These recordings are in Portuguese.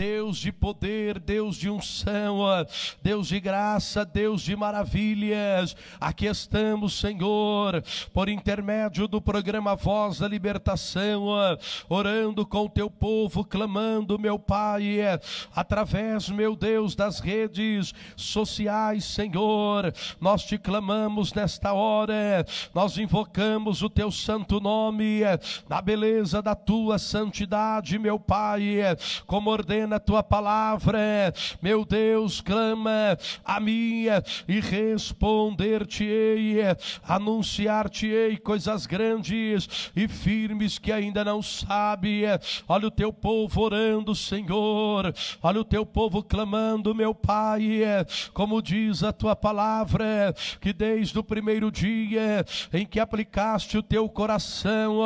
Deus de poder, Deus de unção, Deus de graça, Deus de maravilhas. Aqui estamos, Senhor, por intermédio do programa Voz da Libertação, orando com o teu povo, clamando, meu Pai, é, através, meu Deus, das redes sociais, Senhor. Nós te clamamos nesta hora, é, nós invocamos o teu santo nome, é, na beleza da tua santidade, meu Pai, como ordena na tua palavra, meu Deus, clama a mim e responder-te-ei, anunciar-te-ei coisas grandes e firmes que ainda não sabe. Olha o teu povo orando, Senhor, olha o teu povo clamando, meu Pai, como diz a tua palavra, que desde o primeiro dia em que aplicaste o teu coração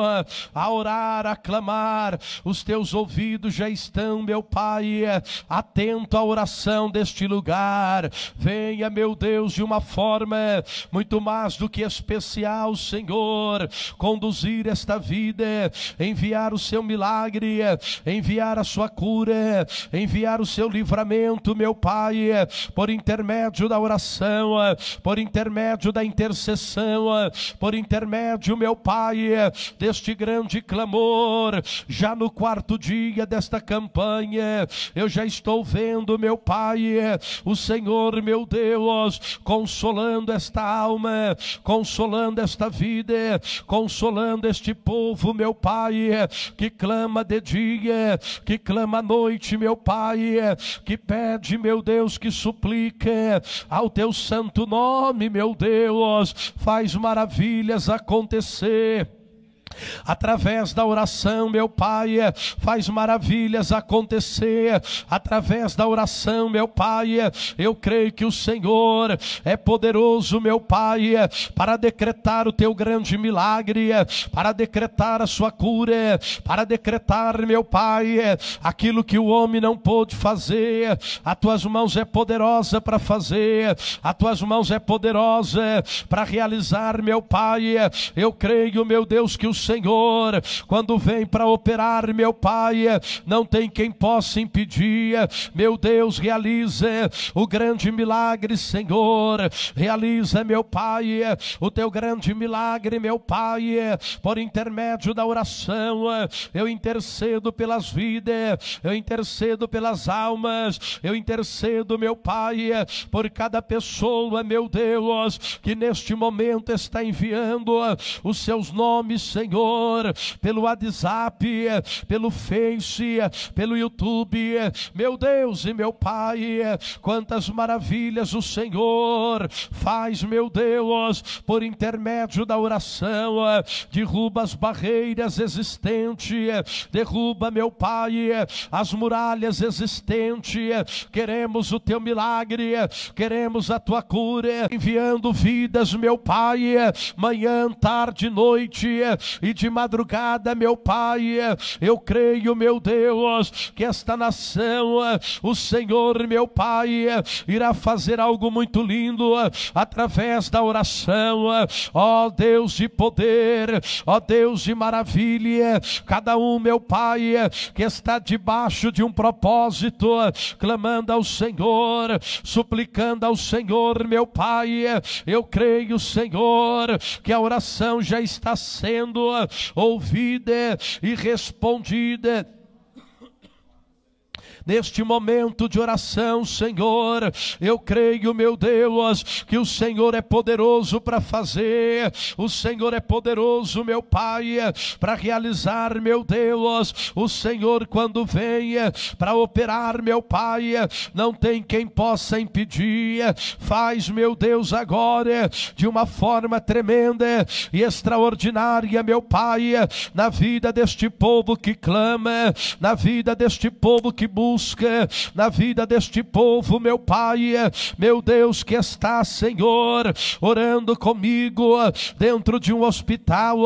a orar, a clamar, os teus ouvidos já estão, meu Pai Pai, é, atento à oração deste lugar. Venha, meu Deus, de uma forma é, muito mais do que especial, Senhor, conduzir esta vida, é, enviar o seu milagre, enviar a sua cura, enviar o seu livramento, meu Pai, por intermédio da oração, por intermédio da intercessão, por intermédio, meu Pai, deste grande clamor, já no quarto dia desta campanha, eu já estou vendo, meu Pai, o Senhor, meu Deus, consolando esta alma, consolando esta vida, consolando este povo, meu Pai, que clama de dia, que clama à noite, meu Pai, que pede, meu Deus, que suplica ao teu santo nome, meu Deus, faz maravilhas acontecer. Através da oração, meu Pai, eh, faz maravilhas acontecer. Através da oração, meu Pai, eh, eu creio que o Senhor eh, é poderoso, meu Pai, para decretar o teu grande milagre, para decretar a sua cura, para decretar, meu Pai, aquilo que o homem não pôde fazer. A tuas mãos é poderosa para fazer. A tuas mãos é poderosa para realizar, meu Pai. Eu creio, meu Deus, que o Senhor, quando vem para operar, meu Pai, não tem quem possa impedir. Meu Deus, realize o grande milagre, Senhor. Realiza, meu Pai, o teu grande milagre, meu Pai, por intermédio da oração. Eu intercedo pelas vidas, eu intercedo pelas almas, eu intercedo, meu Pai, por cada pessoa, meu Deus, que neste momento está enviando os seus nomes, Senhor Senhor, pelo WhatsApp, pelo Face, pelo YouTube. Meu Deus e meu Pai, quantas maravilhas o Senhor faz, meu Deus, por intermédio da oração. Derruba as barreiras existentes, derruba, meu Pai, as muralhas existentes. Queremos o teu milagre, queremos a tua cura, enviando vidas, meu Pai, manhã, tarde, noite, e de madrugada, meu Pai, eu creio, meu Deus, que esta nação, o Senhor, meu Pai, irá fazer algo muito lindo através da oração. Ó oh, Deus de poder, ó oh, Deus de maravilha, cada um, meu Pai, que está debaixo de um propósito, clamando ao Senhor, suplicando ao Senhor, meu Pai, eu creio, Senhor, que a oração já está sendo pessoa ouvida e respondida Neste momento de oração, Senhor, eu creio, meu Deus, que o Senhor é poderoso para fazer, o Senhor é poderoso, meu Pai, para realizar, meu Deus, o Senhor, quando vem para operar, meu Pai, não tem quem possa impedir, faz, meu Deus, agora de uma forma tremenda e extraordinária, meu Pai, na vida deste povo que clama, na vida deste povo que busca busca na vida deste povo, meu Pai, meu Deus que está, Senhor, orando comigo dentro de um hospital,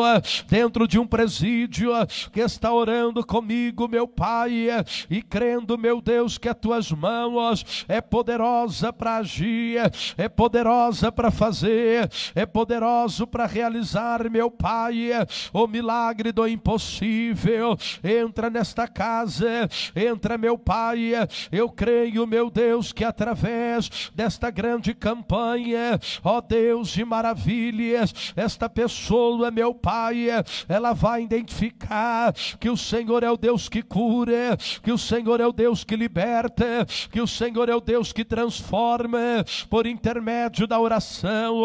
dentro de um presídio, que está orando comigo, meu Pai, e crendo, meu Deus, que as tuas mãos é poderosa para agir, é poderosa para fazer, é poderoso para realizar, meu Pai, o milagre do impossível. Entra nesta casa, entra, meu Pai Pai. Eu creio, meu Deus, que através desta grande campanha, ó Deus de maravilhas, esta pessoa, é meu Pai, ela vai identificar que o Senhor é o Deus que cura, que o Senhor é o Deus que liberta, que o Senhor é o Deus que transforma por intermédio da oração,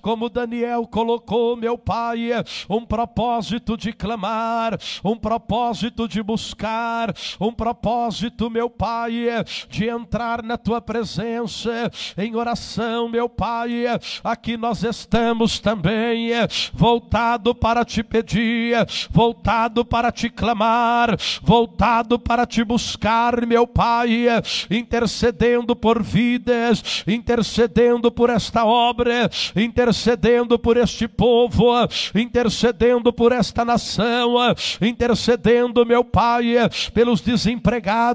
como Daniel colocou, meu Pai, um propósito de clamar, um propósito de buscar, um propósito, meu meu Pai, é de entrar na tua presença em oração, meu Pai. É, aqui nós estamos também, é, voltado para te pedir, voltado para te clamar, voltado para te buscar, meu Pai, intercedendo por vidas, intercedendo por esta obra, intercedendo por este povo, intercedendo por esta nação, intercedendo, meu Pai, pelos desempregados,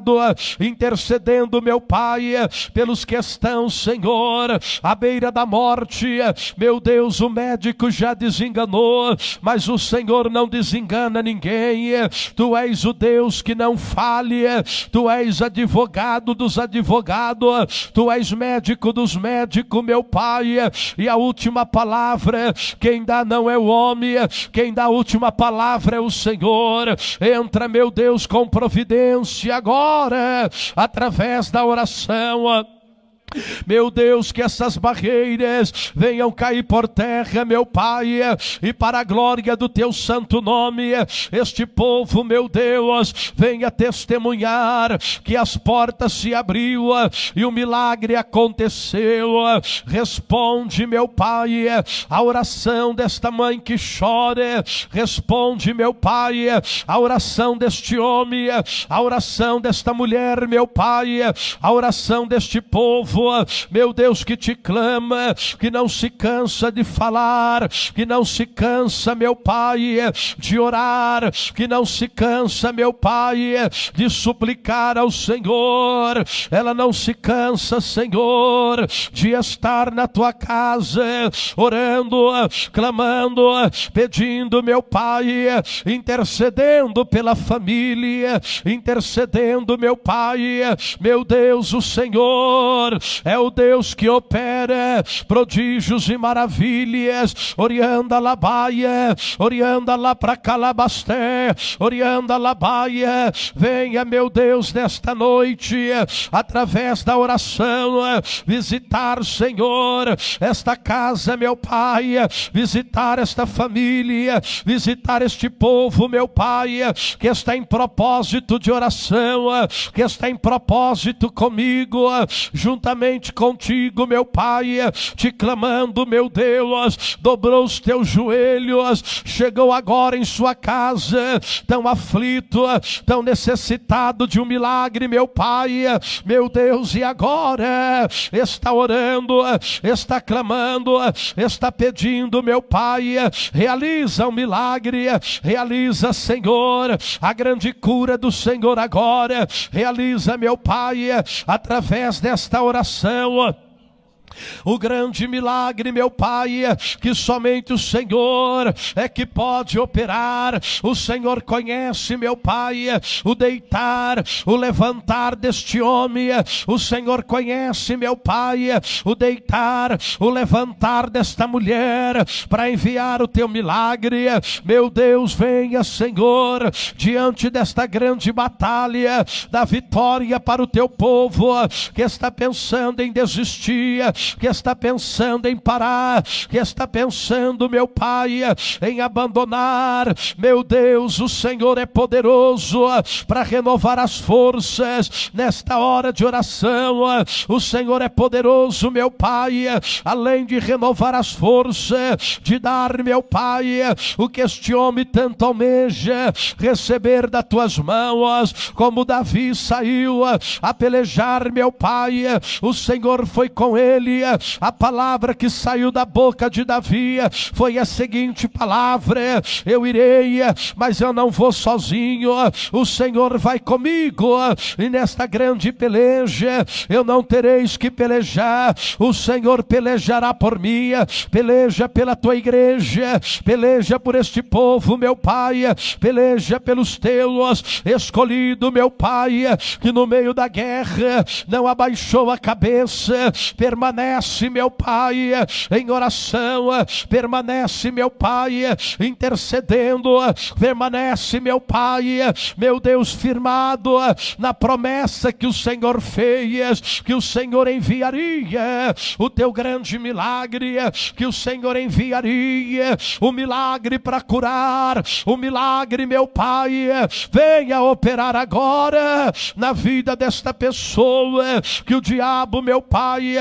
intercedendo, meu Pai, pelos que estão, Senhor, à beira da morte. Meu Deus, o médico já desenganou, mas o Senhor não desengana ninguém. Tu és o Deus que não falha, tu és advogado dos advogados, tu és médico dos médicos, meu Pai, e a última palavra, quem dá não é o homem, quem dá a última palavra é o Senhor. Entra, meu Deus, com providência agora através da oração meu Deus, que essas barreiras venham cair por terra, meu Pai, e para a glória do teu santo nome, este povo, meu Deus, venha testemunhar que as portas se abriu e o milagre aconteceu. Responde, meu Pai, a oração desta mãe que chora. Responde, meu Pai, a oração deste homem, a oração desta mulher, meu Pai, a oração deste povo povo, meu Deus, que te clama, que não se cansa de falar, que não se cansa, meu Pai, de orar, que não se cansa, meu Pai, de suplicar ao Senhor. Ela não se cansa, Senhor, de estar na tua casa, orando, clamando, pedindo, meu Pai, intercedendo pela família, intercedendo, meu Pai, meu Deus, o Senhor é o Deus que opera prodígios e maravilhas, orianda baia, orianda lá para calabasté, orianda baia, venha meu Deus nesta noite, através da oração, visitar Senhor, esta casa meu Pai, visitar esta família, visitar este povo meu Pai, que está em propósito de oração, que está em propósito comigo, juntamente juntamente contigo, meu Pai, te clamando, meu Deus, dobrou os teus joelhos, chegou agora em sua casa, tão aflito, tão necessitado de um milagre, meu Pai, meu Deus, e agora está orando, está clamando, está pedindo, meu Pai, realiza um milagre, realiza, Senhor, a grande cura do Senhor agora, realiza, meu Pai, através desta oração céu O grande milagre, meu Pai, é que somente o Senhor é que pode operar. O Senhor conhece, meu Pai, é o deitar, o levantar deste homem. É o Senhor conhece, meu Pai, o deitar, o levantar desta mulher para enviar o teu milagre. Meu Deus, venha, Senhor, diante desta grande batalha da vitória para o teu povo que está pensando em desistir que está pensando em parar, que está pensando, meu Pai, em abandonar. Meu Deus, o Senhor é poderoso ah, para renovar as forças nesta hora de oração. Ah, o Senhor é poderoso, meu Pai, ah, além de renovar as forças, de dar, meu Pai, o que este homem tanto almeja, receber das tuas mãos, como Davi saiu a pelejar, meu Pai, o Senhor foi com ele a palavra que saiu da boca de Davi foi a seguinte palavra: Eu irei, mas eu não vou sozinho. O Senhor vai comigo. E nesta grande peleja eu não tereis que pelejar. O Senhor pelejará por mim. Peleja pela tua igreja, peleja por este povo, meu Pai, peleja pelos teus escolhido, meu Pai, que no meio da guerra não abaixou a cabeça, permanece permanece, meu Pai, em oração, permanece, meu Pai, intercedendo, permanece, meu Pai, meu Deus, firmado na promessa que o Senhor fez, que o Senhor enviaria o teu grande milagre, que o Senhor enviaria o milagre para curar, o milagre, meu Pai, venha operar agora na vida desta pessoa que o diabo, meu Pai,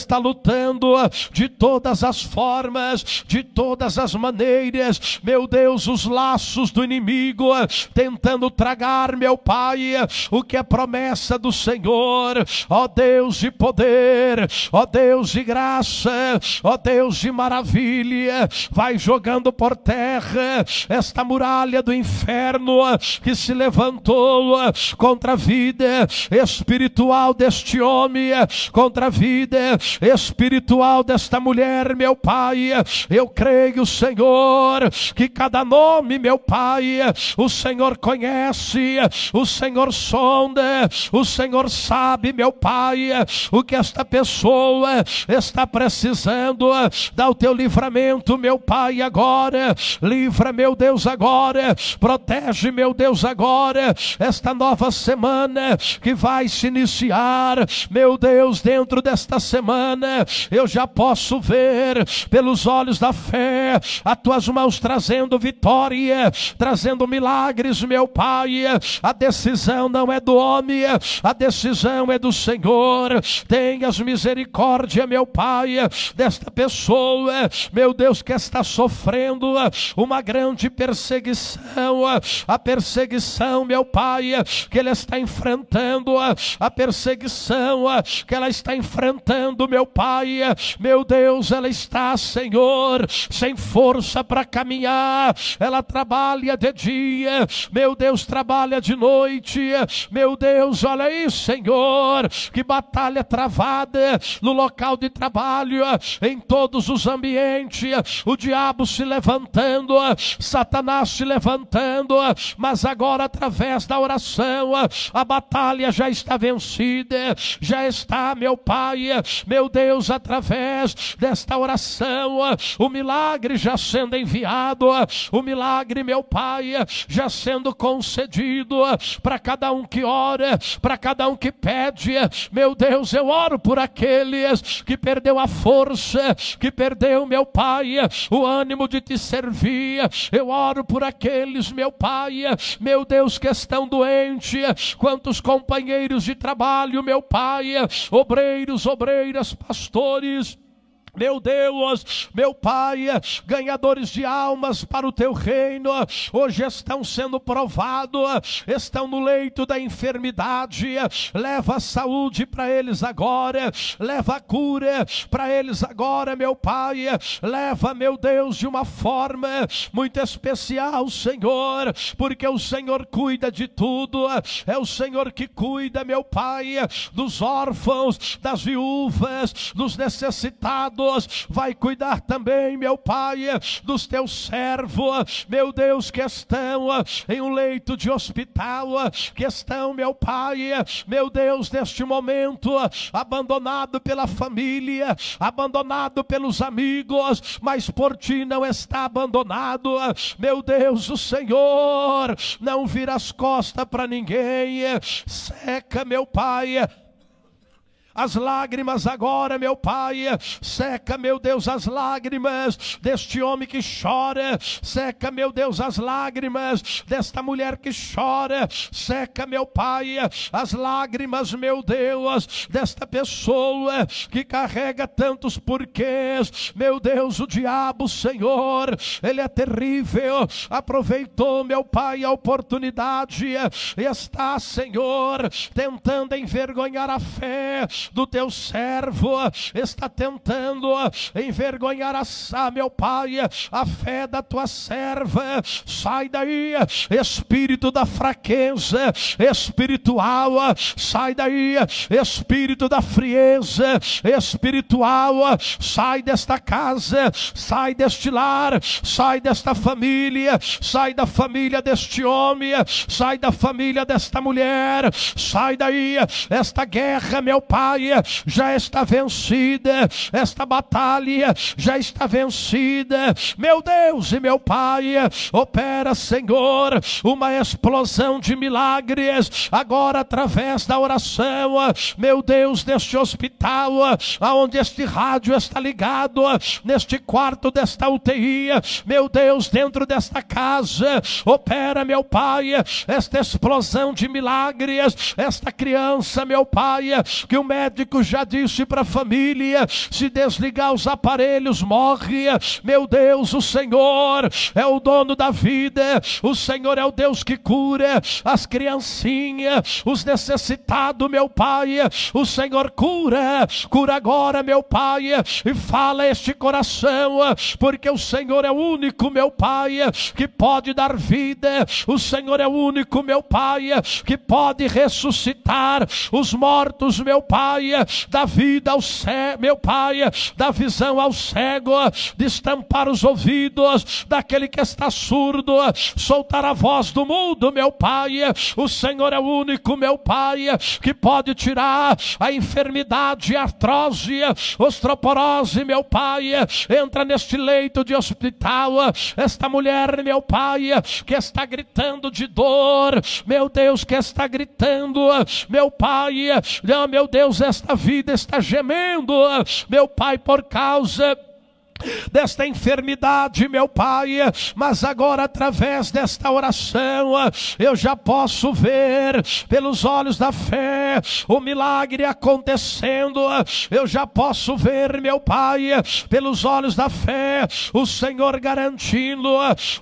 está lutando de todas as formas, de todas as maneiras, meu Deus, os laços do inimigo tentando tragar, meu Pai, o que é promessa do Senhor, ó Deus de poder, ó Deus de graça, ó Deus de maravilha, vai jogando por terra esta muralha do inferno que se levantou contra a vida espiritual deste homem, contra a vida espiritual desta mulher, meu Pai. Eu creio, Senhor, que cada nome, meu Pai, o Senhor conhece, o Senhor sonda, o Senhor sabe, meu Pai, o que esta pessoa está precisando. Dá o teu livramento, meu Pai, agora. Livra, meu Deus, agora. Protege, meu Deus, agora. Esta nova semana que vai se iniciar, meu Deus, dentro desta semana semana eu já posso ver pelos olhos da fé as tuas mãos trazendo vitória, trazendo milagres, meu Pai. A decisão não é do homem, a decisão é do Senhor. Tenhas misericórdia, meu Pai, desta pessoa, meu Deus, que está sofrendo uma grande perseguição, a perseguição, meu Pai, que ele está enfrentando, a perseguição que ela está enfrentando, meu pai. Meu Deus, ela está, Senhor, sem força para caminhar. Ela trabalha de dia, meu Deus, trabalha de noite. Meu Deus, olha aí, Senhor, que batalha travada no local de trabalho, em todos os ambientes. O diabo se levantando, Satanás se levantando, mas agora através da oração, a batalha já está vencida, já está, meu Pai, meu meu Deus, através desta oração, o milagre já sendo enviado, o milagre, meu Pai, já sendo concedido para cada um que ora, para cada um que pede. Meu Deus, eu oro por aqueles que perdeu a força, que perdeu, meu Pai, o ânimo de te servir. Eu oro por aqueles, meu Pai, meu Deus, que estão doentes, quantos companheiros de trabalho, meu Pai, obreiros, obreiras ovelhas, pastores, meu Deus, meu Pai, ganhadores de almas para o teu reino, hoje estão sendo provados, estão no leito da enfermidade, leva a saúde para eles agora, leva a cura para eles agora, meu Pai, leva, meu Deus, de uma forma muito especial, Senhor, porque o Senhor cuida de tudo, é o Senhor que cuida, meu Pai, dos órfãos, das viúvas, dos necessitados vai cuidar também, meu Pai, dos teus servos, meu Deus, que estão em um leito de hospital, que estão, meu Pai, meu Deus, neste momento, abandonado pela família, abandonado pelos amigos, mas por ti não está abandonado, meu Deus, o Senhor não vira as costas para ninguém, seca, meu Pai, as lágrimas agora, meu Pai. Seca, meu Deus, as lágrimas deste homem que chora. Seca, meu Deus, as lágrimas desta mulher que chora. Seca, meu Pai, as lágrimas, meu Deus, desta pessoa que carrega tantos porquês. Meu Deus, o diabo, Senhor, ele é terrível. Aproveitou, meu Pai, a oportunidade e está, Senhor, tentando envergonhar a fé, do teu servo está tentando envergonhar a meu Pai, a fé da tua serva. Sai daí, espírito da fraqueza espiritual, sai daí, espírito da frieza espiritual, sai desta casa, sai deste lar, sai desta família, sai da família deste homem, sai da família desta mulher, sai daí, esta guerra, meu Pai batalha já está vencida, esta batalha já está vencida. Meu Deus e meu Pai, opera, Senhor, uma explosão de milagres agora através da oração. Meu Deus, neste hospital, aonde este rádio está ligado, neste quarto desta UTI, meu Deus, dentro desta casa, opera, meu Pai, esta explosão de milagres, esta criança, meu Pai, que o médico médico já disse para a família: se desligar os aparelhos, morre. Meu Deus, o Senhor é o dono da vida, o Senhor é o Deus que cura as criancinhas, os necessitados, meu Pai. O Senhor cura, cura agora, meu Pai, e fala este coração, porque o Senhor é o único, meu Pai, que pode dar vida, o Senhor é o único, meu Pai, que pode ressuscitar os mortos, meu Pai. Pai, da vida ao cego, meu Pai, da visão ao cego, destampar os ouvidos daquele que está surdo, soltar a voz do mundo, meu Pai. O Senhor é o único, meu Pai, que pode tirar a enfermidade, a artrose, osteoporose, meu Pai. Entra neste leito de hospital, esta mulher, meu Pai, que está gritando de dor, meu Deus, que está gritando, meu Pai, ah, meu Deus, Deus, esta vida está gemendo, meu Pai, por causa desta enfermidade, meu Pai, mas agora através desta oração eu já posso ver pelos olhos da fé o milagre acontecendo, eu já posso ver, meu Pai, pelos olhos da fé o Senhor garantindo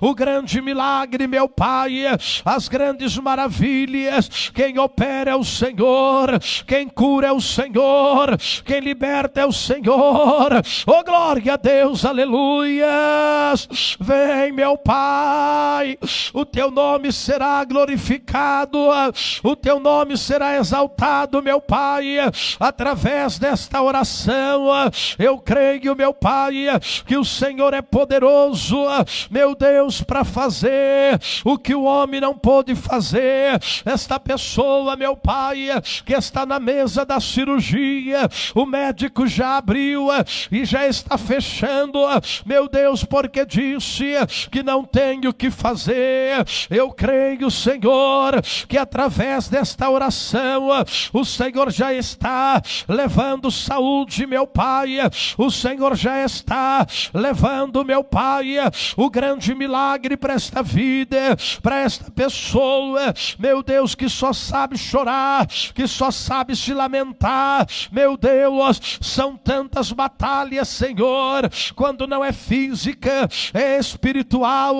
o grande milagre, meu Pai, as grandes maravilhas. Quem opera é o Senhor, quem cura é o Senhor, quem liberta é o Senhor. Oh glória a Deus Deus, Vem, meu Pai, o teu nome será glorificado, o teu nome será exaltado, meu Pai, através desta oração. Eu creio, meu Pai, que o Senhor é poderoso, meu Deus, para fazer o que o homem não pôde fazer. Esta pessoa, meu Pai, que está na mesa da cirurgia, o médico já abriu e já está fechando dizendo: Meu Deus, porque disse que não tenho o que fazer. Eu creio, Senhor, que através desta oração o Senhor já está levando saúde, meu Pai. O Senhor já está levando, meu Pai, o grande milagre para esta vida, para esta pessoa, meu Deus, que só sabe chorar, que só sabe se lamentar. Meu Deus, são tantas batalhas, Senhor, quando não é física, é espiritual,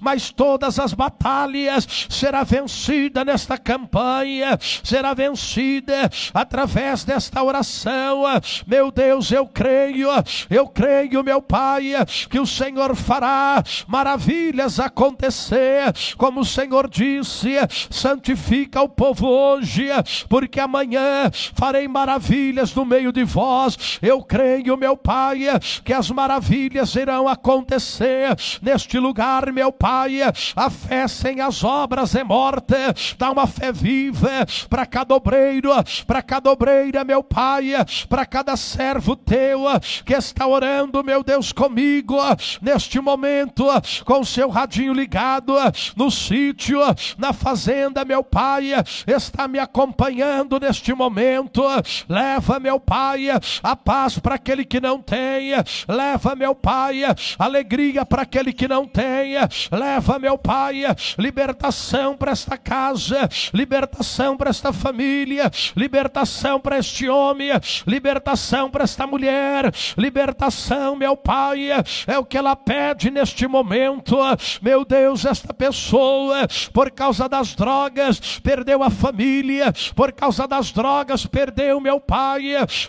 mas todas as batalhas será vencida nesta campanha, será vencida através desta oração. Meu Deus, eu creio, eu creio, meu Pai, que o Senhor fará maravilhas acontecer, como o Senhor disse, santifica o povo hoje, porque amanhã farei maravilhas no meio de vós. Eu creio, meu Pai, que as maravilhas maravilhas irão acontecer neste lugar, meu Pai. A fé sem as obras é morte. Dá uma fé viva para cada obreiro, para cada obreira, meu Pai, para cada servo teu que está orando, meu Deus, comigo neste momento, com seu radinho ligado no sítio, na fazenda, meu Pai, está me acompanhando neste momento. Leva, meu Pai, a paz para aquele que não tem. Leva Leva, meu Pai, alegria para aquele que não tem. Leva, meu Pai, libertação para esta casa, libertação para esta família, libertação para este homem, libertação para esta mulher, libertação, meu Pai, é o que ela pede neste momento. Meu Deus, esta pessoa, por causa das drogas, perdeu a família, por causa das drogas, perdeu, meu Pai,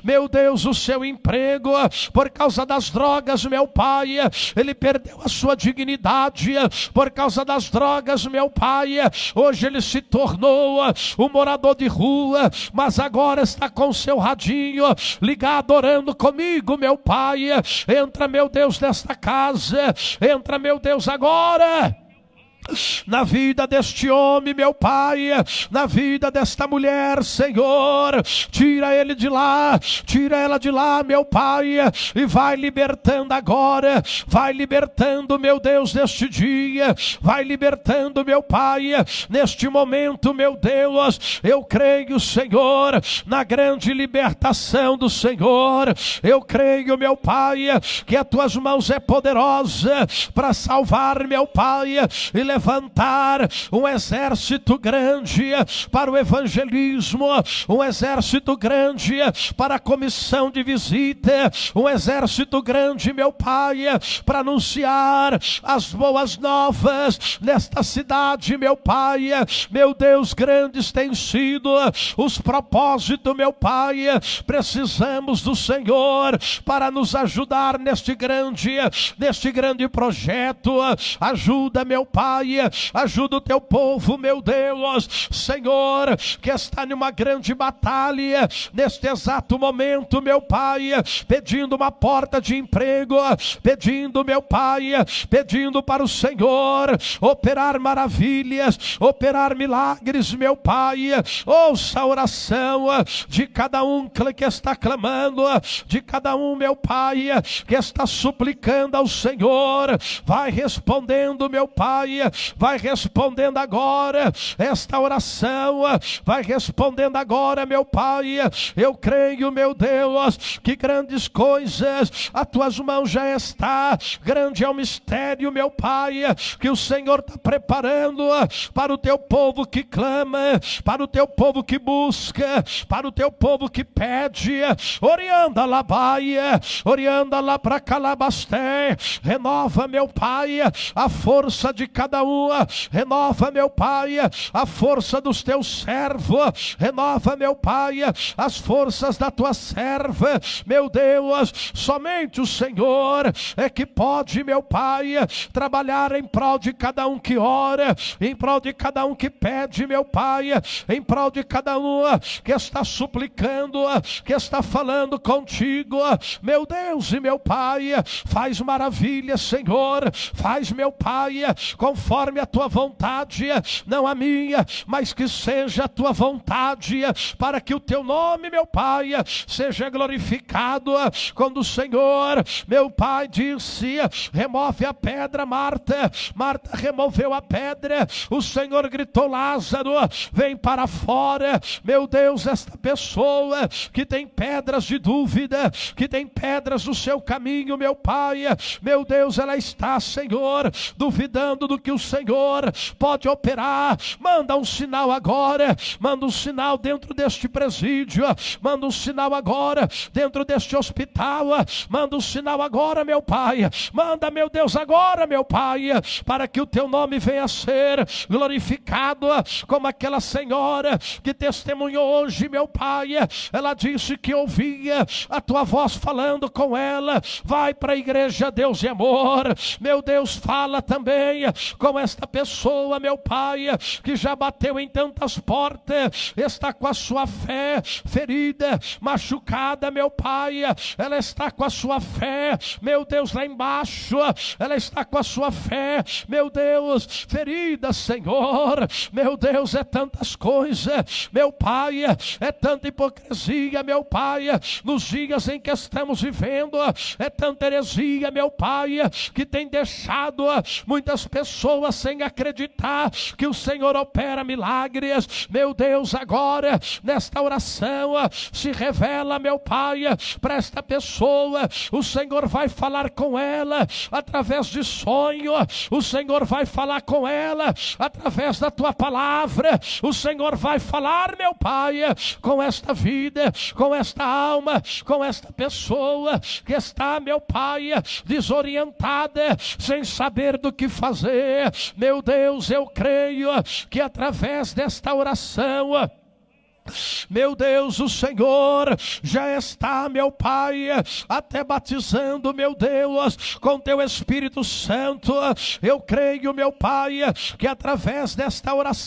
meu Deus, o seu emprego, por causa das drogas drogas, meu Pai. Ele perdeu a sua dignidade por causa das drogas, meu Pai. Hoje ele se tornou uh, um morador de rua, mas agora está com seu radinho ligado, orando comigo, meu Pai. Entra, meu Deus, nesta casa. Entra, meu Deus, agora na vida deste homem, meu Pai, na vida desta mulher, Senhor. Tira ele de lá, tira ela de lá, meu Pai, e vai libertando agora, vai libertando, meu Deus, neste dia, vai libertando, meu Pai, neste momento, meu Deus. Eu creio, Senhor, na grande libertação do Senhor. Eu creio, meu Pai, que as tuas mãos é poderosa para salvar, meu Pai, e levantar um exército grande para o evangelismo, um exército grande para a comissão de visita, um exército grande, meu Pai, para anunciar as boas novas nesta cidade, meu Pai. Meu Deus, grandes têm sido os propósitos, meu Pai. Precisamos do Senhor para nos ajudar neste grande, neste grande projeto. Ajuda, meu Pai Pai. Ajuda o teu povo, meu Deus, Senhor, que está numa grande batalha neste exato momento, meu Pai, pedindo uma porta de emprego, pedindo, meu Pai, pedindo para o Senhor operar maravilhas, operar milagres, meu Pai. Ouça a oração de cada um que está clamando, de cada um, meu Pai, que está suplicando ao Senhor. Vai respondendo, meu Pai, vai respondendo agora esta oração, vai respondendo agora, meu Pai. Eu creio, meu Deus, que grandes coisas a tuas mãos já está. Grande é o mistério, meu Pai, que o Senhor está preparando para o teu povo que clama, para o teu povo que busca, para o teu povo que pede. Orianda lá vai, orianda lá para calabasté. Renova, meu Pai, a força de cada Esaú, renova, meu Pai, a força dos teus servos, renova, meu Pai, as forças da tua serva, meu Deus, somente o Senhor é que pode, meu Pai, trabalhar em prol de cada um que ora, em prol de cada um que pede, meu Pai, em prol de cada um que está suplicando, que está falando contigo, meu Deus e meu Pai, faz maravilha, Senhor, faz, meu Pai, conforme conforme a tua vontade, não a minha, mas que seja a tua vontade, para que o teu nome, meu Pai, seja glorificado. Quando o Senhor, meu Pai, disse: remove a pedra, Marta. Marta removeu a pedra. O Senhor gritou: Lázaro, vem para fora. Meu Deus, esta pessoa que tem pedras de dúvida, que tem pedras no seu caminho, meu Pai, meu Deus, ela está, Senhor, duvidando do que o Senhor pode operar. Manda um sinal agora, manda um sinal dentro deste presídio, manda um sinal agora dentro deste hospital, manda um sinal agora, meu Pai. Manda, meu Deus, agora, meu Pai, para que o teu nome venha a ser glorificado, como aquela senhora que testemunhou hoje, meu Pai. Ela disse que ouvia a tua voz falando com ela. Vai para a igreja, Deus e amor. Meu Deus, fala também com esta pessoa, meu Pai, que já bateu em tantas portas, está com a sua fé ferida, machucada, meu Pai, ela está com a sua fé, meu Deus, lá embaixo, ela está com a sua fé, meu Deus, ferida, Senhor, meu Deus, é tantas coisas, meu Pai, é tanta hipocrisia, meu Pai, nos dias em que estamos vivendo, é tanta heresia, meu Pai, que tem deixado muitas pessoas pessoas sem acreditar que o Senhor opera milagres. Meu Deus, agora, nesta oração, se revela, meu Pai, para esta pessoa. O Senhor vai falar com ela através de sonho, o Senhor vai falar com ela através da tua palavra. O Senhor vai falar, meu Pai, com esta vida, com esta alma, com esta pessoa que está, meu Pai, desorientada, sem saber do que fazer meu Deus, eu creio que através desta oração, meu Deus, o Senhor já está, meu Pai, até batizando, meu Deus, com teu Espírito Santo. Eu creio, meu Pai, que através desta oração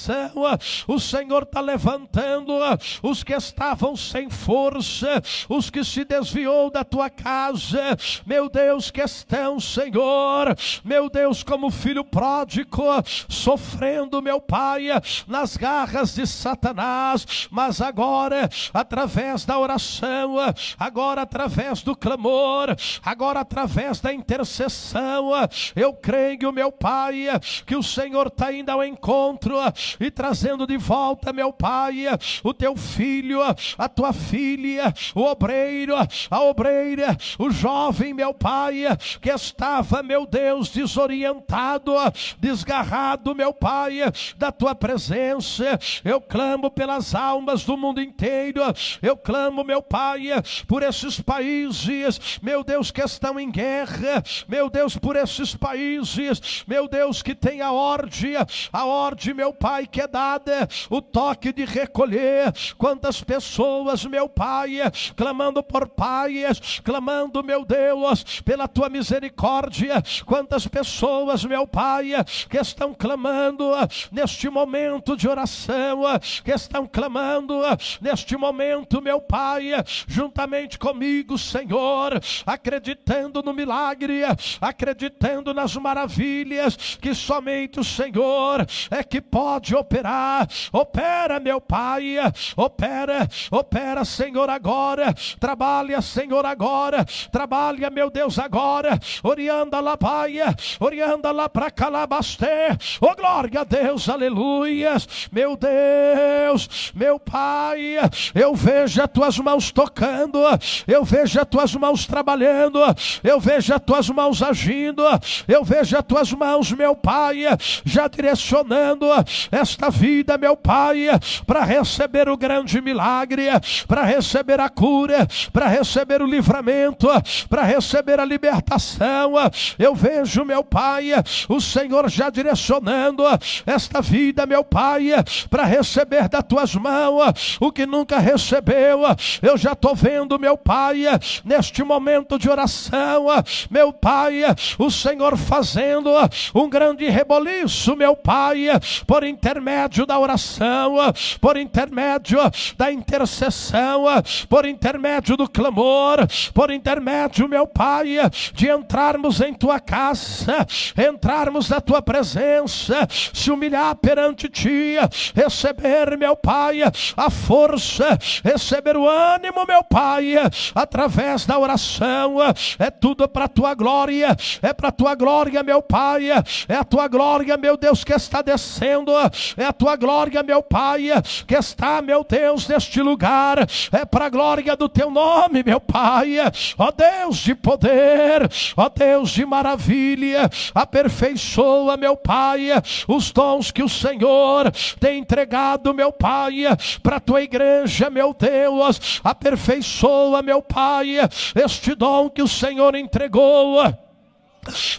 o Senhor está levantando os que estavam sem força, os que se desviou da tua casa. Meu Deus, que estão, Senhor, meu Deus, como filho pródigo, sofrendo, meu Pai, nas garras de Satanás. Mas mas agora, através da oração, agora através do clamor, agora através da intercessão, eu creio, meu Pai, que o Senhor está indo ao encontro e trazendo de volta, meu Pai, o teu filho, a tua filha, o obreiro, a obreira, o jovem, meu Pai, que estava, meu Deus, desorientado, desgarrado, meu Pai, da tua presença. Eu clamo pelas almas do mundo inteiro. Eu clamo, meu Pai, por esses países, meu Deus, que estão em guerra, meu Deus, por esses países, meu Deus, que tem a ordem, a ordem, meu Pai, que é dada, o toque de recolher. Quantas pessoas, meu Pai, clamando por paz, clamando, meu Deus, pela tua misericórdia. Quantas pessoas, meu Pai, que estão clamando neste momento de oração, que estão clamando ah, neste momento, meu Pai, juntamente comigo, Senhor, acreditando no milagre, acreditando nas maravilhas que somente o Senhor é que pode operar. Opera, meu Pai, opera, opera, Senhor, agora. Trabalha, Senhor, agora. Trabalha, meu Deus, agora. Orianda lá, Pai, orianda lá para Calabasté. Oh, glória a Deus, aleluia. Meu Deus, meu Pai Pai, eu vejo as tuas mãos tocando, eu vejo as tuas mãos trabalhando, eu vejo as tuas mãos agindo, eu vejo as tuas mãos, meu Pai, já direcionando esta vida, meu Pai, para receber o grande milagre, para receber a cura, para receber o livramento, para receber a libertação. Eu vejo, meu Pai, o Senhor já direcionando esta vida, meu Pai, para receber das tuas mãos o que nunca recebeu. Eu já estou vendo, meu Pai, neste momento de oração, meu Pai, o Senhor fazendo um grande reboliço, meu Pai, por intermédio da oração, por intermédio da intercessão, por intermédio do clamor, por intermédio, meu Pai, de entrarmos em tua casa, entrarmos na tua presença, se humilhar perante ti, receber, meu Pai, a força, receber o ânimo, meu Pai, através da oração. É tudo para a tua glória, é para a tua glória, meu Pai, é a tua glória, meu Deus, que está descendo, é a tua glória, meu Pai, que está, meu Deus, neste lugar, é para a glória do teu nome, meu Pai, ó Deus de poder, ó Deus de maravilha, aperfeiçoa, meu Pai, os dons que o Senhor tem entregado, meu Pai, para a tua igreja, meu Deus, aperfeiçoa, meu Pai, este dom que o Senhor entregou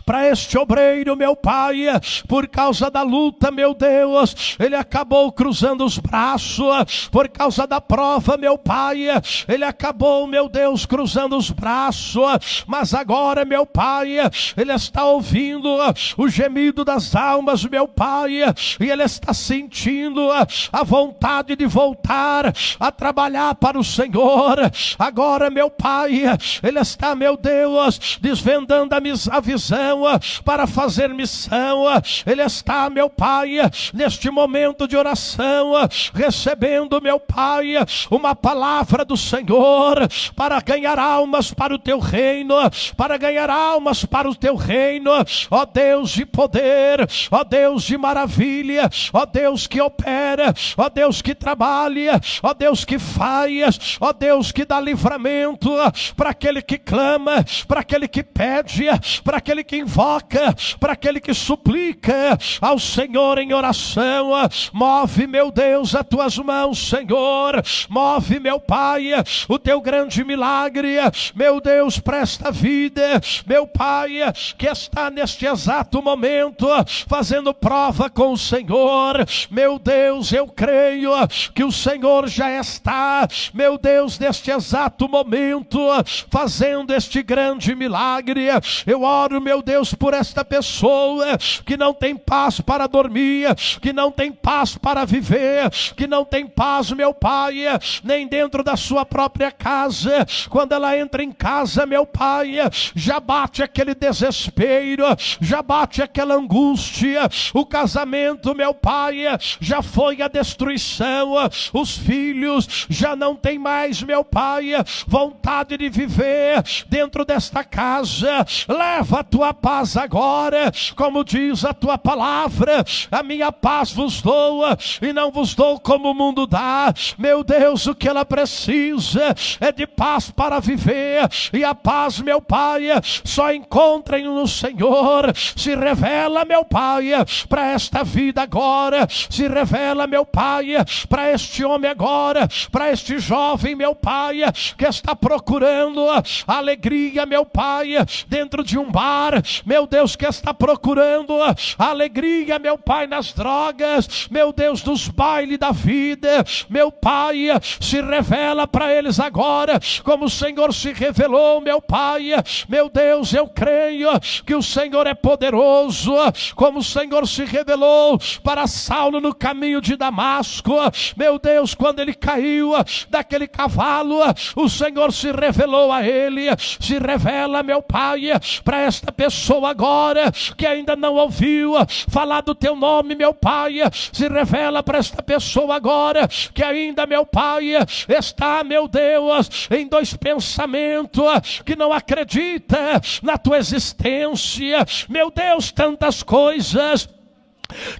para este obreiro, meu Pai, por causa da luta, meu Deus, ele acabou cruzando os braços, por causa da prova, meu Pai, ele acabou, meu Deus, cruzando os braços, mas agora, meu Pai, ele está ouvindo o gemido das almas, meu Pai, e ele está sentindo a vontade de voltar a trabalhar para o Senhor. Agora, meu Pai, ele está, meu Deus, desvendando a, a visão visão, ah, para fazer missão. Ah, Ele está, meu Pai, ah, neste momento de oração, recebendo, meu Pai, uma palavra do Senhor para ganhar almas para o teu reino, para ganhar almas para o teu reino, ó Deus de poder, ó Deus de maravilha, ó Deus que opera, ó Deus que trabalha, ó Deus que faz, ó Deus que dá livramento para aquele que clama, para aquele que pede, para aquele que invoca, para aquele que suplica ao Senhor em oração. Move, meu Deus, as tuas mãos, Senhor. Move, meu Pai, o teu grande milagre. Meu Deus, presta vida, meu Pai, que está neste exato momento fazendo prova com o Senhor. Meu Deus, eu creio que o Senhor já está, meu Deus, neste exato momento fazendo este grande milagre. Eu oro oro, meu Deus, por esta pessoa que não tem paz para dormir, que não tem paz para viver, que não tem paz, meu Pai, nem dentro da sua própria casa. Quando ela entra em casa, meu Pai, já bate aquele desespero, já bate aquela angústia. O casamento, meu Pai, já foi a destruição. Os filhos já não têm mais, meu Pai, vontade de viver dentro desta casa. Leva a tua paz agora, como diz a tua palavra, a minha paz vos doa e não vos dou como o mundo dá. Meu Deus, o que ela precisa é de paz para viver, e a paz, meu Pai, só encontrem no Senhor. Se revela, meu Pai, para esta vida agora, se revela, meu Pai, para este homem agora, para este jovem, meu Pai, que está procurando alegria, meu Pai, dentro de um bar lar, meu Deus, que está procurando alegria, meu Pai, nas drogas, meu Deus, nos bailes da vida, meu Pai, se revela para eles agora, como o Senhor se revelou, meu Pai, meu Deus, eu creio que o Senhor é poderoso, como o Senhor se revelou para Saulo no caminho de Damasco, meu Deus, quando ele caiu daquele cavalo, o Senhor se revelou a ele, se revela, meu Pai, para essa esta pessoa agora que ainda não ouviu falar do teu nome, meu Pai, se revela para esta pessoa agora que ainda, meu Pai, está, meu Deus, em dois pensamentos, que não acredita na tua existência, meu Deus, tantas coisas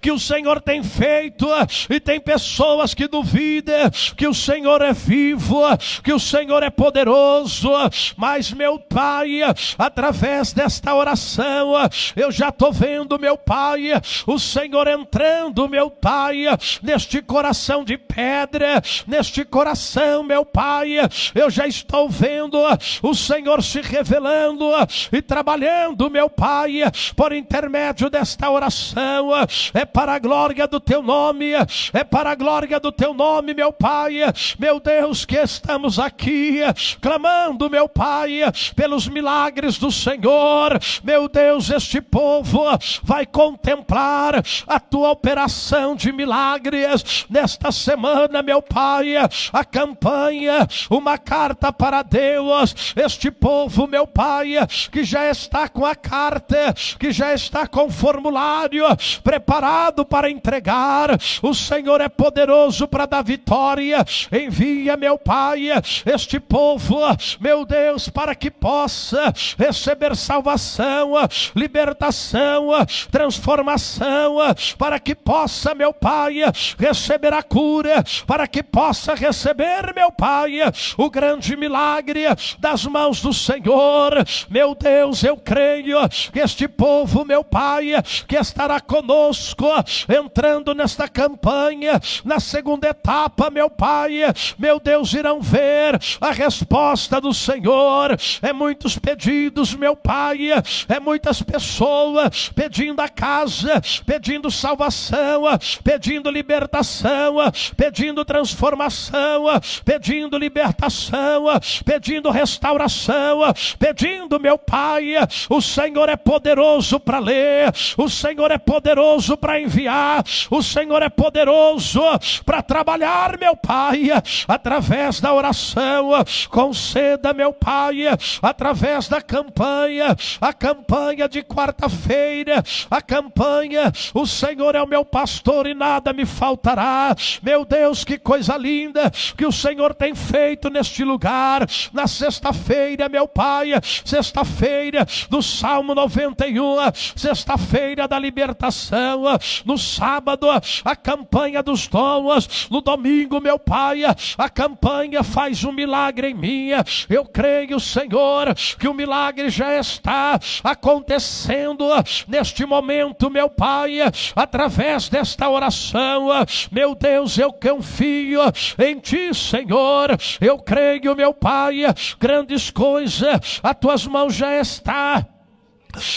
que o Senhor tem feito, eh, e tem pessoas que duvidam eh, que o Senhor é vivo, eh, que o Senhor é poderoso, mas meu Pai, através desta oração, eu já estou vendo, meu Pai, o Senhor entrando, meu Pai, neste coração de pedra, neste coração, meu Pai, eu já estou vendo o Senhor se revelando e trabalhando, meu Pai, por intermédio desta oração é para a glória do teu nome, é para a glória do teu nome, meu Pai, meu Deus, que estamos aqui clamando, meu Pai, pelos milagres do Senhor, meu Deus, este povo vai contemplar a tua operação de milagres nesta semana, meu Pai, a campanha, uma carta para Deus, este povo, meu Pai, que já está com a carta, que já está com o formulário, prepara preparado para entregar. O Senhor é poderoso para dar vitória. Envia, meu Pai, este povo, meu Deus, para que possa receber salvação, libertação, transformação, para que possa, meu Pai, receber a cura, para que possa receber, meu Pai, o grande milagre das mãos do Senhor. Meu Deus, eu creio que este povo, meu Pai, que estará conosco conosco, entrando nesta campanha, na segunda etapa, meu Pai, meu Deus, irão ver a resposta do Senhor. É muitos pedidos, meu Pai, é muitas pessoas pedindo a casa, pedindo salvação, pedindo libertação, pedindo transformação, pedindo libertação, pedindo restauração, pedindo, meu Pai, o Senhor é poderoso para ler, o Senhor é poderoso poderoso para enviar, o Senhor é poderoso para trabalhar, meu Pai, através da oração. Conceda, meu Pai, através da campanha, a campanha de quarta-feira, a campanha, o Senhor é o meu pastor e nada me faltará. Meu Deus, que coisa linda que o Senhor tem feito neste lugar. Na sexta-feira, meu Pai, sexta-feira do Salmo 91, sexta-feira da libertação oração, no sábado, a campanha dos dons, no domingo, meu Pai, a campanha faz um milagre em mim. Eu creio, Senhor, que o milagre já está acontecendo neste momento, meu Pai, através desta oração. Meu Deus, eu confio em Ti, Senhor. Eu creio, meu Pai, grandes coisas, as tuas mãos já está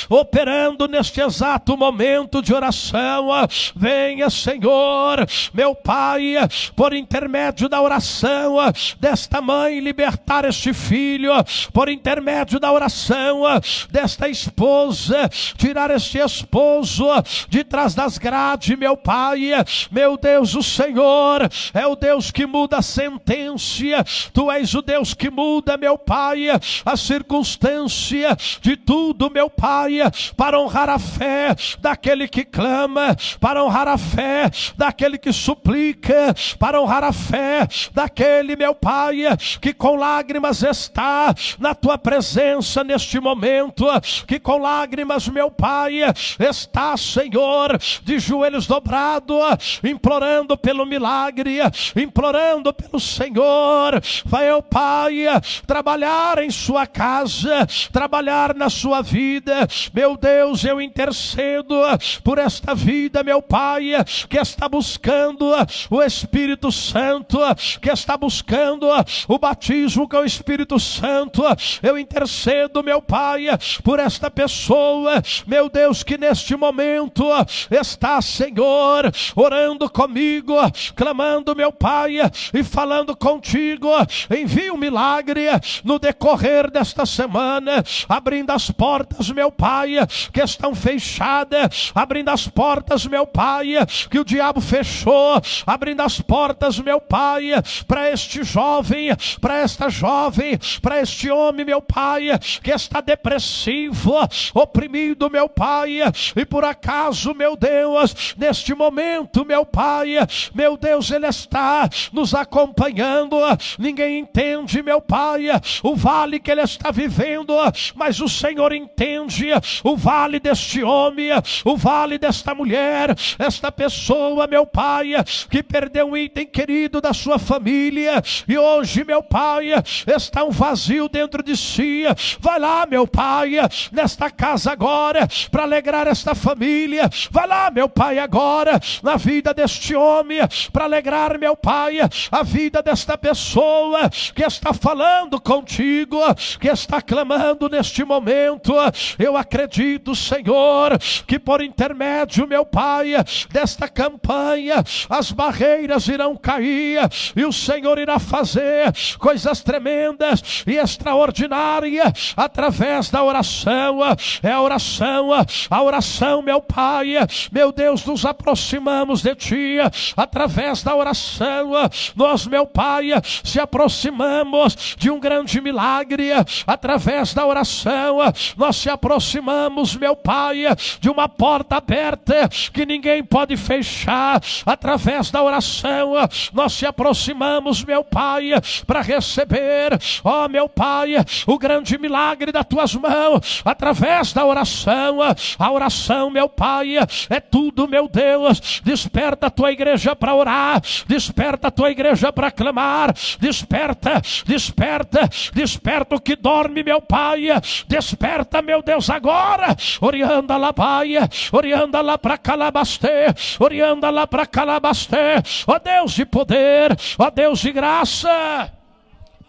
operando neste exato momento de oração. Venha, Senhor, meu Pai, por intermédio da oração desta mãe, libertar este filho, por intermédio da oração desta esposa, tirar este esposo de trás das grades, meu Pai, meu Deus, o Senhor é o Deus que muda a sentença, tu és o Deus que muda, meu Pai, a circunstância de tudo, meu Pai Pai, para honrar a fé daquele que clama, para honrar a fé daquele que suplica, para honrar a fé daquele, meu Pai, que com lágrimas está na tua presença neste momento, que com lágrimas, meu Pai, está, Senhor, de joelhos dobrados, implorando pelo milagre, implorando pelo Senhor. Vai, meu Pai, trabalhar em sua casa, trabalhar na sua vida, meu Deus, eu intercedo por esta vida, meu Pai, que está buscando o Espírito Santo, que está buscando o batismo com o Espírito Santo. Eu intercedo, meu Pai, por esta pessoa, meu Deus, que neste momento está, Senhor, orando comigo, clamando, meu Pai, e falando contigo. Envia um milagre no decorrer desta semana, abrindo as portas, meu meu Pai, que estão fechadas, abrindo as portas, meu Pai, que o diabo fechou, abrindo as portas, meu Pai, para este jovem, para esta jovem, para este homem, meu Pai, que está depressivo, oprimido, meu Pai, e por acaso, meu Deus, neste momento, meu Pai, meu Deus, ele está nos acompanhando, ninguém entende, meu Pai, o vale que ele está vivendo, mas o Senhor entende verdade, o vale deste homem, o vale desta mulher, esta pessoa, meu Pai, que perdeu um item querido da sua família e hoje, meu Pai, está um vazio dentro de si. Vai lá, meu Pai, nesta casa agora, para alegrar esta família. Vai lá, meu Pai, agora, na vida deste homem, para alegrar, meu Pai, a vida desta pessoa que está falando contigo, que está clamando neste momento eu acredito, Senhor, que por intermédio, meu Pai, desta campanha, as barreiras irão cair e o Senhor irá fazer coisas tremendas e extraordinárias através da oração. É a oração, a oração, meu Pai, meu Deus, nos aproximamos de Ti através da oração. Nós, meu Pai, se aproximamos de um grande milagre através da oração. Nós se aproximamos aproximamos, meu Pai, de uma porta aberta que ninguém pode fechar. Através da oração, nós se aproximamos, meu Pai, para receber, ó oh, meu Pai, o grande milagre das tuas mãos. Através da oração, a oração, meu Pai, é tudo, meu Deus. Desperta a tua igreja para orar, desperta a tua igreja para clamar, desperta, desperta, desperta o que dorme, meu Pai, desperta, meu Deus Deus agora. Orianda lá baia, orianda lá para Calabaste, orianda lá para Calabaste, Ó Deus de poder, ó Deus de graça.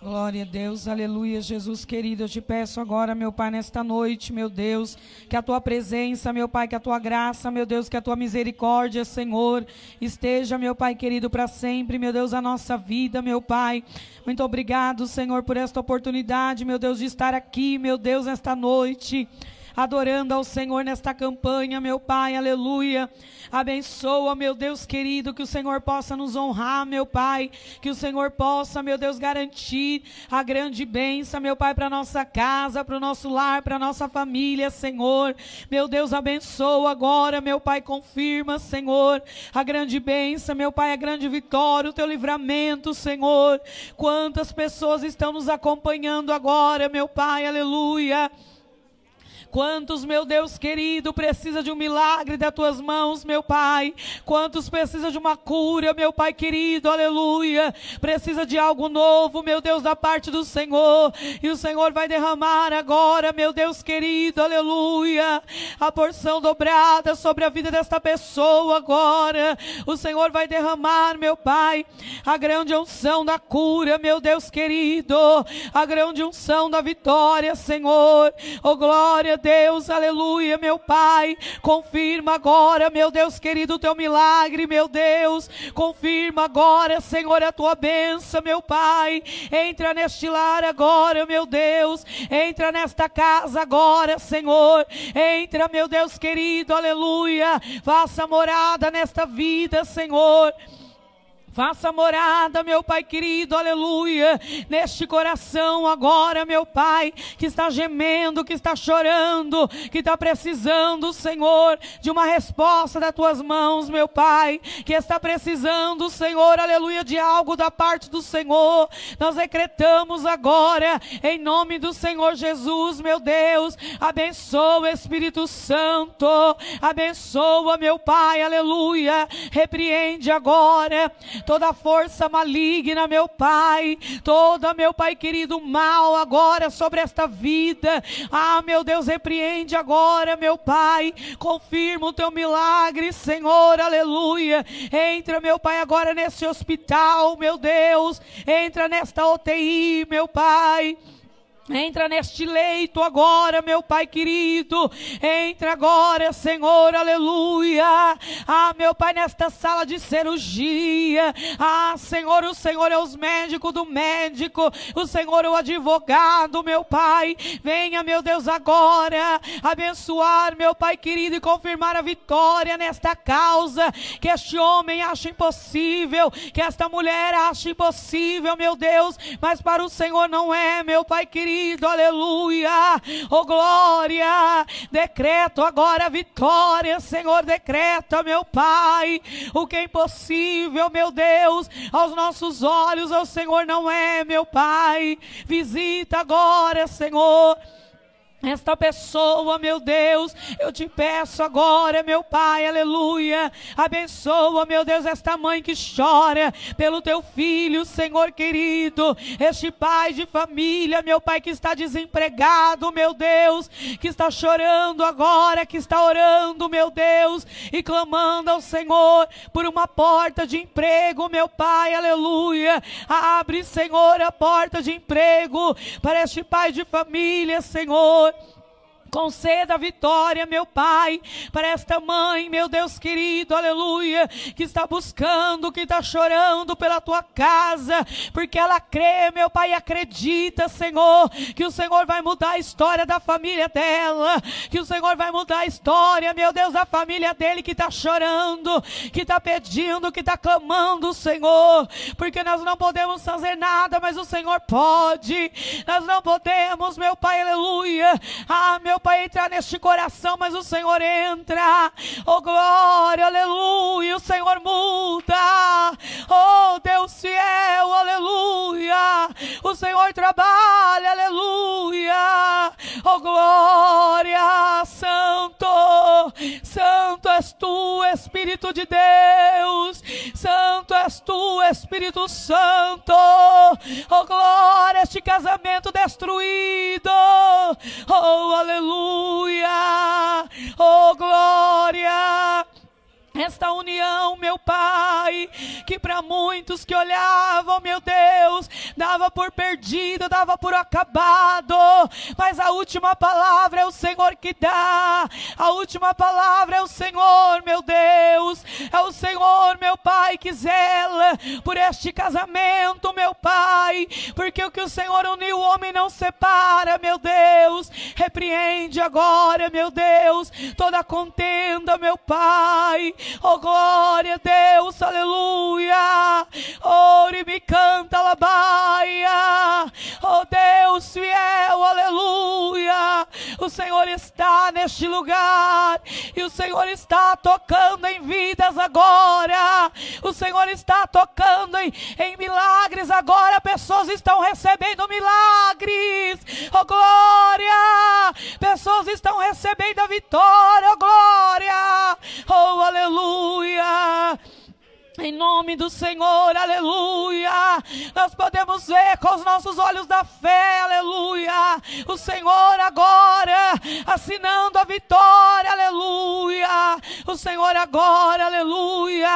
Glória a Deus, aleluia, Jesus querido, eu te peço agora, meu Pai, nesta noite, meu Deus, que a tua presença, meu Pai, que a tua graça, meu Deus, que a tua misericórdia, Senhor, esteja, meu Pai querido, para sempre, meu Deus, a nossa vida, meu Pai. Muito obrigado, Senhor, por esta oportunidade, meu Deus, de estar aqui, meu Deus, esta noite adorando ao Senhor nesta campanha, meu Pai, aleluia. Abençoa, meu Deus querido, que o Senhor possa nos honrar, meu Pai, que o Senhor possa, meu Deus, garantir a grande bênção, meu Pai, para nossa casa, para o nosso lar, para nossa família, Senhor. Meu Deus, abençoa agora, meu Pai, confirma, Senhor, a grande bênção, meu Pai, a grande vitória, o teu livramento, Senhor. Quantas pessoas estão nos acompanhando agora, meu Pai, aleluia. Quantos, meu Deus querido, precisa de um milagre das tuas mãos, meu Pai. Quantos precisa de uma cura, meu Pai querido, aleluia. Precisa de algo novo, meu Deus, da parte do Senhor. E o Senhor vai derramar agora, meu Deus querido, aleluia. A porção dobrada sobre a vida desta pessoa agora. O Senhor vai derramar, meu Pai, a grande unção da cura, meu Deus querido. A grande unção da vitória, Senhor. Oh glória Deus, aleluia, meu Pai. Confirma agora, meu Deus querido, o teu milagre, meu Deus. Confirma agora, Senhor, é a tua bênção, meu Pai. Entra neste lar agora, meu Deus. Entra nesta casa agora, Senhor. Entra, meu Deus querido, aleluia. Faça morada nesta vida, Senhor. Faça morada, meu Pai querido, aleluia, neste coração agora, meu Pai, que está gemendo, que está chorando, que está precisando, Senhor, de uma resposta das tuas mãos, meu Pai, que está precisando, Senhor, aleluia, de algo da parte do Senhor. Nós decretamos agora, em nome do Senhor Jesus, meu Deus, abençoa, Espírito Santo, abençoa, meu Pai, aleluia, repreende agora toda força maligna, meu Pai, toda, meu Pai querido, mal agora sobre esta vida. Ah, meu Deus, repreende agora, meu Pai, confirma o teu milagre, Senhor, aleluia. Entra, meu Pai, agora nesse hospital, meu Deus, entra nesta UTI, meu Pai. Entra neste leito agora, meu Pai querido. Entra agora, Senhor, aleluia. Ah, meu Pai, nesta sala de cirurgia. Ah, Senhor, o Senhor é os médicos do médico. O Senhor é o advogado, meu Pai. Venha, meu Deus, agora abençoar, meu Pai querido, e confirmar a vitória nesta causa. Que este homem acha impossível, que esta mulher acha impossível, meu Deus. Mas para o Senhor não é, meu Pai querido vencido, aleluia. Oh glória, decreto agora a vitória, Senhor, decreta, meu Pai, o que é impossível, meu Deus, aos nossos olhos, ao Senhor não é, meu Pai. Visita agora, Senhor esta pessoa, meu Deus, eu te peço agora, meu Pai, aleluia. Abençoa, meu Deus, esta mãe que chora pelo teu filho, Senhor querido. Este pai de família, meu Pai, que está desempregado, meu Deus, que está chorando agora, que está orando, meu Deus, e clamando ao Senhor por uma porta de emprego, meu Pai, aleluia. Abre, Senhor, a porta de emprego para este pai de família, Senhor Conceda vitória, meu Pai, para esta mãe, meu Deus querido, aleluia, que está buscando, que está chorando pela tua casa, porque ela crê, meu Pai, acredita, Senhor, que o Senhor vai mudar a história da família dela, que o Senhor vai mudar a história, meu Deus, da família dele que está chorando, que está pedindo, que está clamando, Senhor, porque nós não podemos fazer nada, mas o Senhor pode, nós não podemos, meu Pai, aleluia, ah, meu para entrar neste coração, mas o Senhor entra. Oh glória, aleluia, o Senhor muda. Oh Deus fiel, aleluia. O Senhor trabalha, aleluia. Oh glória, santo. Santo és tu, Espírito de Deus. Santo és tu, Espírito Santo. Oh, glória este casamento destruído. Oh, aleluia. Oh, glória esta união, meu Pai, que para muitos que olhavam, meu Deus, dava por perdido, dava por acabado, mas a última palavra é o Senhor que dá, a última palavra é o Senhor, meu Deus, é o Senhor, meu Pai, que zela por este casamento, meu Pai, porque o que o Senhor uniu, o homem não separa, meu Deus, repreende agora, meu Deus, toda contenda, meu Pai, Oh, glória a Deus, aleluia. Ore me canta, alabaia. Oh, Deus fiel, aleluia. O Senhor está neste lugar e o Senhor está tocando em vidas agora. O Senhor está tocando em, em milagres agora. Pessoas estão recebendo milagres. Oh, glória. Pessoas estão recebendo a vitória. Oh, glória. Oh, aleluia Aleluia. Em nome do Senhor, aleluia. Nós podemos ver com os nossos olhos da fé, aleluia. O Senhor agora assinando a vitória, aleluia. O Senhor agora, aleluia.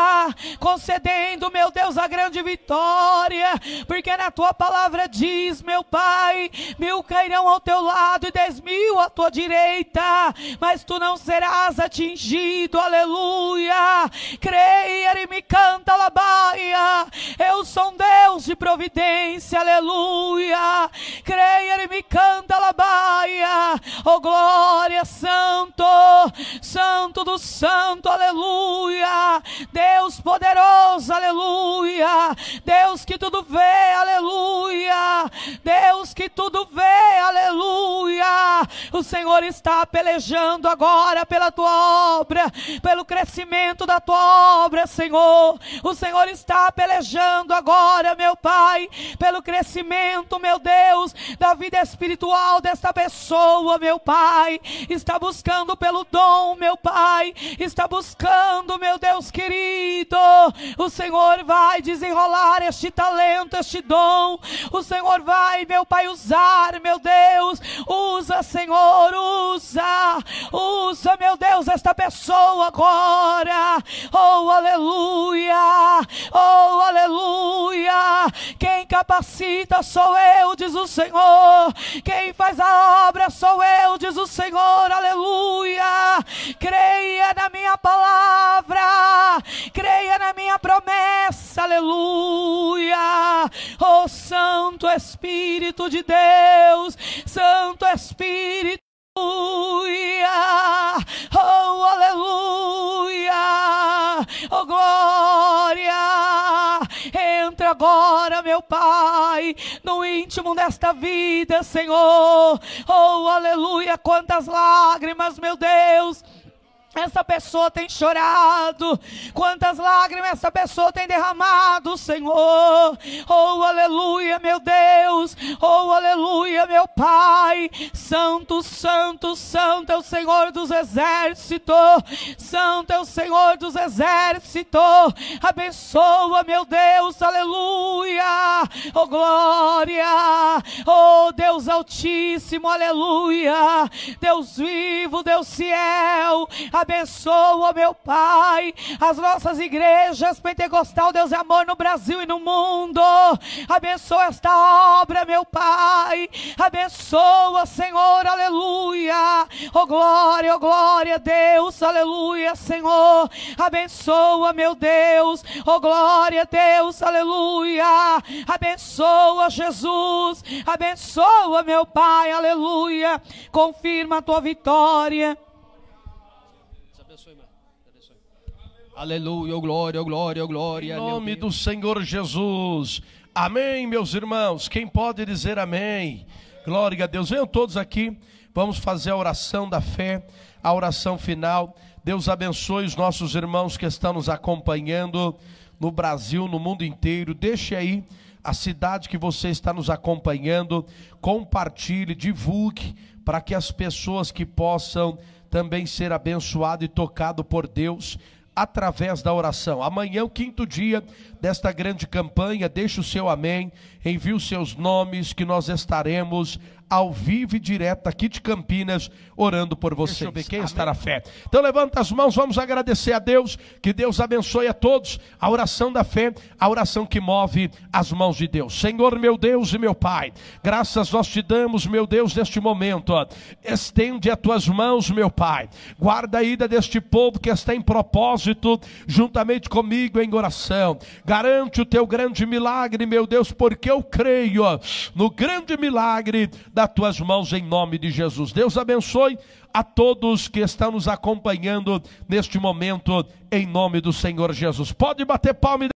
Concedendo, meu Deus, a grande vitória. Porque na tua palavra diz, meu Pai, mil cairão ao teu lado e dez mil à tua direita. Mas tu não serás atingido, aleluia. Creia e me canta Antalabaia. Eu sou um Deus de providência, aleluia. Creia e me canta alabaia. Oh glória, santo, santo do santo, aleluia. Deus poderoso, aleluia. Deus que tudo vê, aleluia. Deus que tudo vê, aleluia. O Senhor está pelejando agora pela tua obra, pelo crescimento da tua obra, Senhor. O Senhor está pelejando agora, meu Pai, pelo crescimento, meu Deus, da vida espiritual desta pessoa, meu Pai. Está buscando pelo dom, meu Pai. Está buscando, meu Deus querido. O Senhor vai desenrolar este talento, este dom. O Senhor vai, meu Pai, usar, meu Deus. Usa, Senhor, usa. Usa, meu Deus, esta pessoa agora. Oh, aleluia Oh, aleluia! Quem capacita sou eu, diz o Senhor. Quem faz a obra sou eu, diz o Senhor. Aleluia! Creia na minha palavra. Creia na minha promessa. Aleluia! Oh, Santo Espírito de Deus, Santo Espírito Aleluia! Oh, aleluia! Oh, glória! agora, meu Pai, no íntimo desta vida, Senhor. Oh, aleluia, quantas lágrimas, meu Deus essa pessoa tem chorado, quantas lágrimas essa pessoa tem derramado, Senhor. Oh, aleluia, meu Deus. Oh, aleluia, meu Pai. Santo, santo, santo é o Senhor dos exércitos. Santo é o Senhor dos exércitos. Abençoa, meu Deus. Aleluia. Oh, glória. Oh, Deus altíssimo. Aleluia. Deus vivo, Deus fiel. Abençoa Abençoa, meu Pai, as nossas igrejas pentecostal, Deus é amor no Brasil e no mundo. Abençoa esta obra, meu Pai. Abençoa, Senhor, aleluia. Oh glória, oh glória, Deus, aleluia, Senhor. Abençoa, meu Deus. Oh glória, Deus, aleluia. Abençoa, Jesus. Abençoa, meu Pai, aleluia. Confirma a tua vitória. Aleluia, glória, glória, glória. Em nome do Senhor Jesus. Amém, meus irmãos. Quem pode dizer amém? Glória a Deus. Venham todos aqui. Vamos fazer a oração da fé, a oração final. Deus abençoe os nossos irmãos que estão nos acompanhando no Brasil, no mundo inteiro. Deixe aí a cidade que você está nos acompanhando, compartilhe, divulgue para que as pessoas que possam também ser abençoado e tocado por Deus através da oração. Amanhã, o quinto dia desta grande campanha, deixe o seu amém, envie os seus nomes, que nós estaremos ao vivo e direto aqui de Campinas, orando por vocês. Deixa eu ver quem Amém. está na fé. Então levanta as mãos, vamos agradecer a Deus, que Deus abençoe a todos. A oração da fé, a oração que move as mãos de Deus. Senhor meu Deus e meu Pai, graças nós te damos, meu Deus, neste momento. Estende as tuas mãos, meu Pai. Guarda a ida deste povo que está em propósito, juntamente comigo em oração. Garante o teu grande milagre, meu Deus, porque eu creio no grande milagre das tuas mãos em nome de Jesus. Deus abençoe a todos que estão nos acompanhando neste momento, em nome do Senhor Jesus. Pode bater palma.